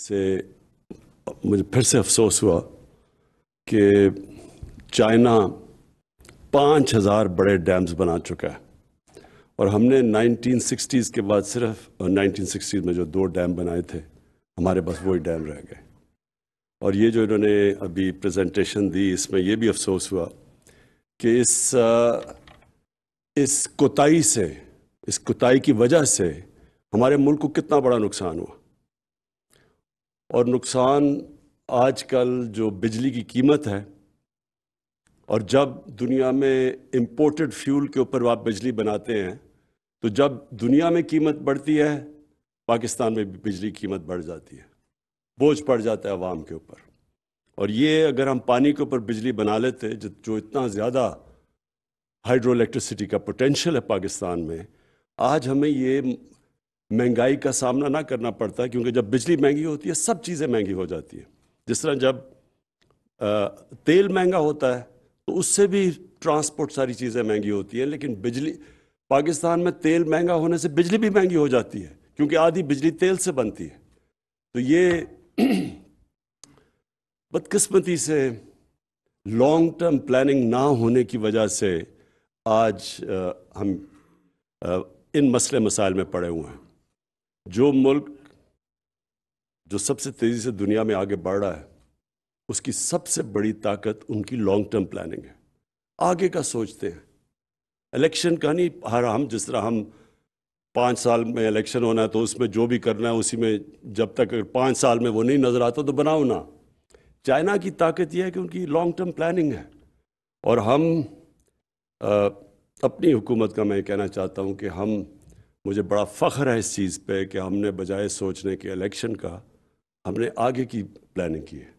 से मुझे फिर से अफसोस हुआ कि चाइना पाँच हज़ार बड़े डैम्स बना चुका है और हमने 1960s के बाद सिर्फ 1960s में जो दो डैम बनाए थे हमारे पास वही डैम रह गए और ये जो इन्होंने अभी प्रेजेंटेशन दी इसमें ये भी अफसोस हुआ कि इस इस कोताही से इस कोताही की वजह से हमारे मुल्क को कितना बड़ा नुकसान हुआ और नुकसान आजकल जो बिजली की कीमत है और जब दुनिया में इम्पोर्टेड फ्यूल के ऊपर आप बिजली बनाते हैं तो जब दुनिया में कीमत बढ़ती है पाकिस्तान में भी बिजली की कीमत बढ़ जाती है बोझ पड़ जाता है आवाम के ऊपर और ये अगर हम पानी के ऊपर बिजली बना लेते जो इतना ज़्यादा हाइड्रो इलेक्ट्रिसिटी का पोटेंशल है पाकिस्तान में आज हमें ये महंगाई का सामना ना करना पड़ता क्योंकि जब बिजली महंगी होती है सब चीज़ें महंगी हो जाती हैं जिस तरह जब आ, तेल महंगा होता है तो उससे भी ट्रांसपोर्ट सारी चीज़ें महंगी होती हैं लेकिन बिजली पाकिस्तान में तेल महंगा होने से बिजली भी महंगी हो जाती है क्योंकि आधी बिजली तेल से बनती है तो ये बदकस्मती से लॉन्ग टर्म प्लानिंग ना होने की वजह से आज आ, हम आ, इन मसले मसाइल में पड़े हुए हैं जो मुल्क जो सबसे तेज़ी से दुनिया में आगे बढ़ रहा है उसकी सबसे बड़ी ताकत उनकी लॉन्ग टर्म प्लानिंग है आगे का सोचते हैं इलेक्शन का नहीं हर हम जिस तरह हम पाँच साल में इलेक्शन होना है तो उसमें जो भी करना है उसी में जब तक अगर पाँच साल में वो नहीं नज़र आता तो बनाओ ना चाइना की ताकत यह है कि उनकी लॉन्ग टर्म प्लानिंग है और हम आ, अपनी हुकूमत का मैं कहना चाहता हूँ कि हम मुझे बड़ा फ़ख्र है इस चीज़ पे कि हमने बजाय सोचने के इलेक्शन का हमने आगे की प्लानिंग की है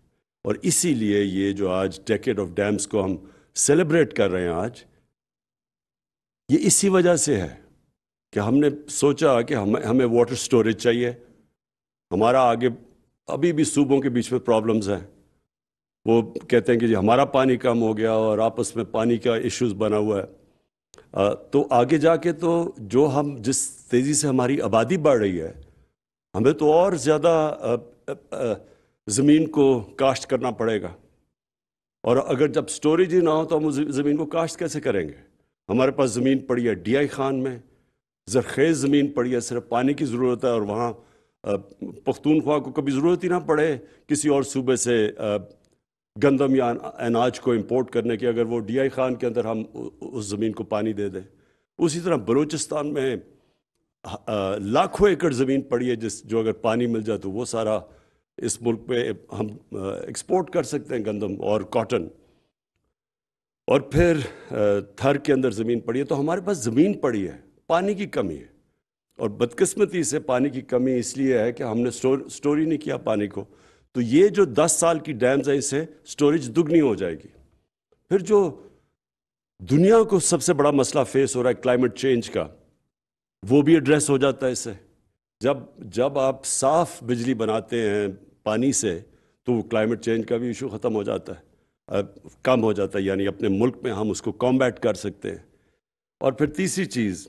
और इसीलिए ये जो आज डेकेड ऑफ डैम्स को हम सेलिब्रेट कर रहे हैं आज ये इसी वजह से है कि हमने सोचा कि हमें हमें वाटर स्टोरेज चाहिए हमारा आगे अभी भी सूबों के बीच में प्रॉब्लम्स हैं वो कहते हैं कि जी हमारा पानी कम हो गया और आपस में पानी का इश्यूज बना हुआ है तो आगे जाके तो जो हम जिस तेज़ी से हमारी आबादी बढ़ रही है हमें तो और ज़्यादा ज़मीन को काश्त करना पड़ेगा और अगर जब स्टोरेज ही ना हो तो हम ज़मीन को काश्त कैसे करेंगे हमारे पास ज़मीन पड़ी है डी आई खान में जरखेज़ ज़मीन पड़ी है सिर्फ पानी की ज़रूरत है और वहां पख्तूनख्वा को कभी ज़रूरत ही ना पड़े किसी और सूबे से गंदम या अनाज को इम्पोर्ट करने की अगर वो डी आई खान के अंदर हम उस ज़मीन को पानी दे दें उसी तरह बलूचिस्तान में लाखों एकड़ ज़मीन पड़ी है जिस जो अगर पानी मिल जाए तो वो सारा इस मुल्क पे हम एक्सपोर्ट कर सकते हैं गंदम और कॉटन और फिर थर के अंदर ज़मीन पड़ी है तो हमारे पास ज़मीन पड़ी है पानी की कमी है और बदकस्मती से पानी की कमी इसलिए है कि हमने स्टोर स्टोरी नहीं किया पानी को तो ये जो 10 साल की डैम्स है इसे स्टोरेज दुगनी हो जाएगी फिर जो दुनिया को सबसे बड़ा मसला फेस हो रहा है क्लाइमेट चेंज का वो भी एड्रेस हो जाता है इसे जब जब आप साफ बिजली बनाते हैं पानी से तो क्लाइमेट चेंज का भी इशू ख़त्म हो जाता है कम हो जाता है यानी अपने मुल्क में हम उसको कॉम्बैट कर सकते हैं और फिर तीसरी चीज़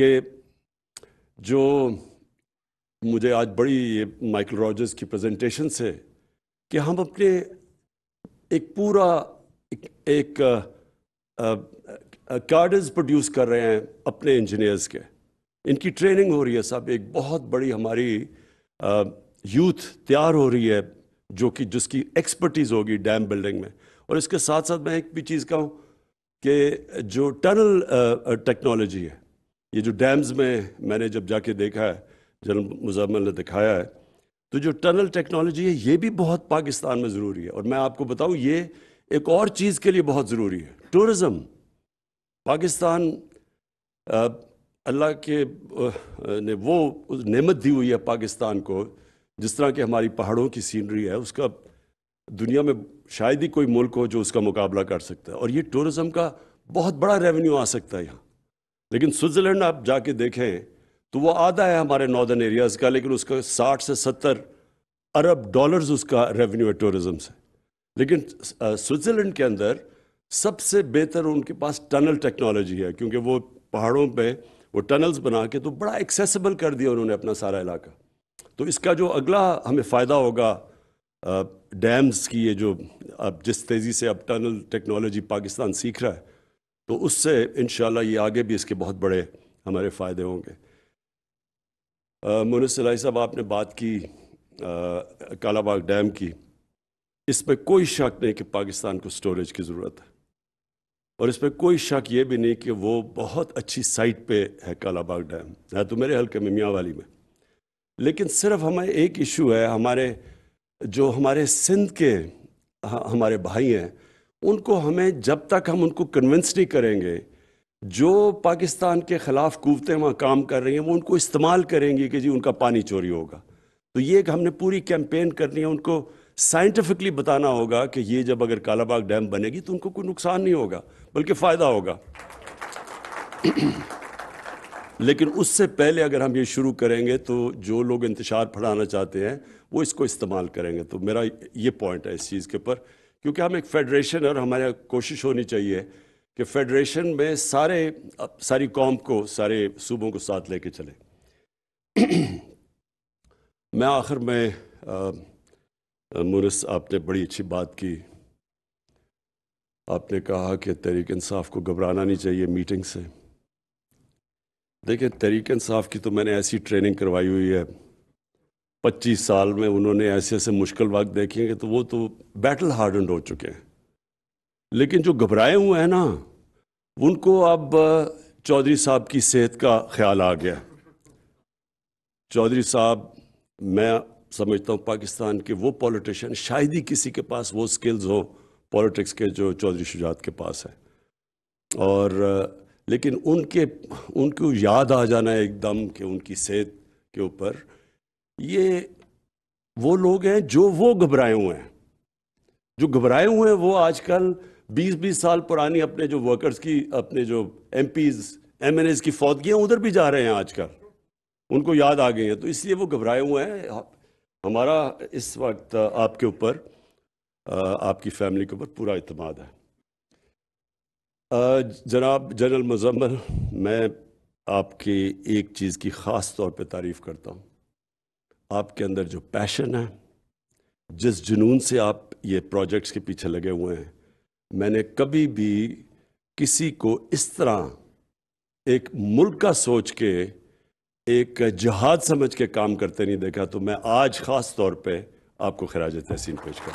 के जो मुझे आज बड़ी ये माइकल रॉजर्स की प्रेजेंटेशन से कि हम अपने एक पूरा एक, एक प्रोड्यूस कर रहे हैं अपने इंजीनियर्स के इनकी ट्रेनिंग हो रही है साहब एक बहुत बड़ी हमारी यूथ तैयार हो रही है जो कि जिसकी एक्सपर्टीज़ होगी डैम बिल्डिंग में और इसके साथ साथ मैं एक भी चीज़ कहूँ कि जो टनल टेक्नोलॉजी है ये जो डैम्स में मैंने जब जाके देखा है जनरल मुजम्मल ने दिखाया है तो जो टनल टेक्नोलॉजी है ये भी बहुत पाकिस्तान में ज़रूरी है और मैं आपको बताऊँ ये एक और चीज़ के लिए बहुत ज़रूरी है टूरिज़म पाकिस्तान अल्लाह के ने वो नेमत दी हुई है पाकिस्तान को जिस तरह की हमारी पहाड़ों की सीनरी है उसका दुनिया में शायद ही कोई मुल्क हो जो उसका मुकाबला कर सकता है और ये टूरिज़म का बहुत बड़ा रेवेन्यू आ सकता है यहाँ लेकिन स्विट्ज़रलैंड आप जाके देखें तो वो आधा है हमारे नॉर्दर्न एरियाज़ का लेकिन उसका साठ से सत्तर अरब डॉलर्स उसका रेवेन्यू है टूरिज़्म से लेकिन स्विट्ज़रलैंड के अंदर सबसे बेहतर उनके पास टनल टेक्नोलॉजी है क्योंकि वो पहाड़ों पे वो टनल्स बना के तो बड़ा एक्सेसिबल कर दिया उन्होंने अपना सारा इलाका तो इसका जो अगला हमें फ़ायदा होगा डैम्स की ये जो अब जिस तेज़ी से अब टनल टेक्नोलॉजी पाकिस्तान सीख रहा है तो उससे इन ये आगे भी इसके बहुत बड़े हमारे फ़ायदे होंगे मुनसलाई साहब आपने बात की कालाबाग डैम की इस पर कोई शक नहीं कि पाकिस्तान को स्टोरेज की ज़रूरत है और इस पर कोई शक ये भी नहीं कि वो बहुत अच्छी साइट पे है कालाबाग डैम है तो मेरे हल्के में मियाँ वाली में लेकिन सिर्फ हमें एक इशू है हमारे जो हमारे सिंध के हमारे भाई हैं उनको हमें जब तक हम उनको कन्विंस नहीं करेंगे जो पाकिस्तान के ख़िलाफ़ कुवतें वहाँ काम कर रही हैं वो उनको इस्तेमाल करेंगी कि जी उनका पानी चोरी होगा तो ये एक हमने पूरी कैंपेन करनी है उनको साइंटिफिकली बताना होगा कि ये जब अगर कालाबाग डैम बनेगी तो उनको कोई नुकसान नहीं होगा बल्कि फ़ायदा होगा लेकिन उससे पहले अगर हम ये शुरू करेंगे तो जो लोग इंतजार फड़ाना चाहते हैं वो इसको इस्तेमाल करेंगे तो मेरा ये पॉइंट है इस चीज़ के ऊपर क्योंकि हम एक फेडरेशन है और हमारे कोशिश होनी चाहिए कि फेडरेशन में सारे सारी कौम को सारे सूबों को साथ लेके चले मैं आखिर में मुनस आपने बड़ी अच्छी बात की आपने कहा कि तहरीक इंसाफ को घबराना नहीं चाहिए मीटिंग से देखिए तहरीक इंसाफ की तो मैंने ऐसी ट्रेनिंग करवाई हुई है पच्चीस साल में उन्होंने ऐसे ऐसे मुश्किल वक्त देखे हैं कि तो वो तो बैटल हार्डन हो चुके हैं लेकिन जो घबराए हुए हैं ना उनको अब चौधरी साहब की सेहत का ख्याल आ गया चौधरी साहब मैं समझता हूँ पाकिस्तान के वो पॉलिटिशियन शायद ही किसी के पास वो स्किल्स हो पॉलिटिक्स के जो चौधरी शुजात के पास है और लेकिन उनके उनको याद आ जाना है एकदम कि उनकी सेहत के ऊपर ये वो लोग हैं जो वो घबराए हुए हैं जो घबराए हुए हैं वो आजकल बीस बीस साल पुरानी अपने जो वर्कर्स की अपने जो एम पीज एम एन की फौतगियाँ उधर भी जा रहे हैं आजकल उनको याद आ गई हैं तो इसलिए वो घबराए हुए हैं हमारा इस वक्त आपके ऊपर आपकी फैमिली के ऊपर पूरा अतमाद है जनाब जनरल मुजम्मल मैं आपके एक चीज़ की ख़ास तौर पे तारीफ़ करता हूँ आपके अंदर जो पैशन है जिस जुनून से आप ये प्रोजेक्ट्स के पीछे लगे हुए हैं मैंने कभी भी किसी को इस तरह एक मुल्क का सोच के एक जहाज समझ के काम करते नहीं देखा तो मैं आज ख़ास तौर पे आपको खराज तहसीन पेश कर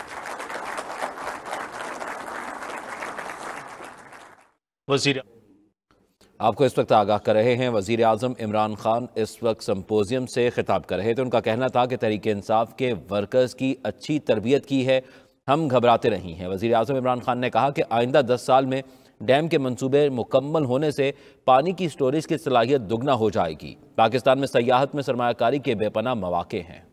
आपको इस वक्त आगाह कर रहे हैं वजीर अजम इमरान खान इस वक्त सम्पोजियम से खिताब कर रहे थे उनका कहना था कि तरीके इंसाफ के वर्कर्स की अच्छी तरबियत की है हम घबराते रही हैं वज़ी अजम इमरान खान ने कहा कि आइंदा दस साल में डैम के मंसूबे मुकम्मल होने से पानी की स्टोरेज की सलाहियत दुगना हो जाएगी पाकिस्तान में सयाहत में सरमाकारी के बेपना मौाक़े हैं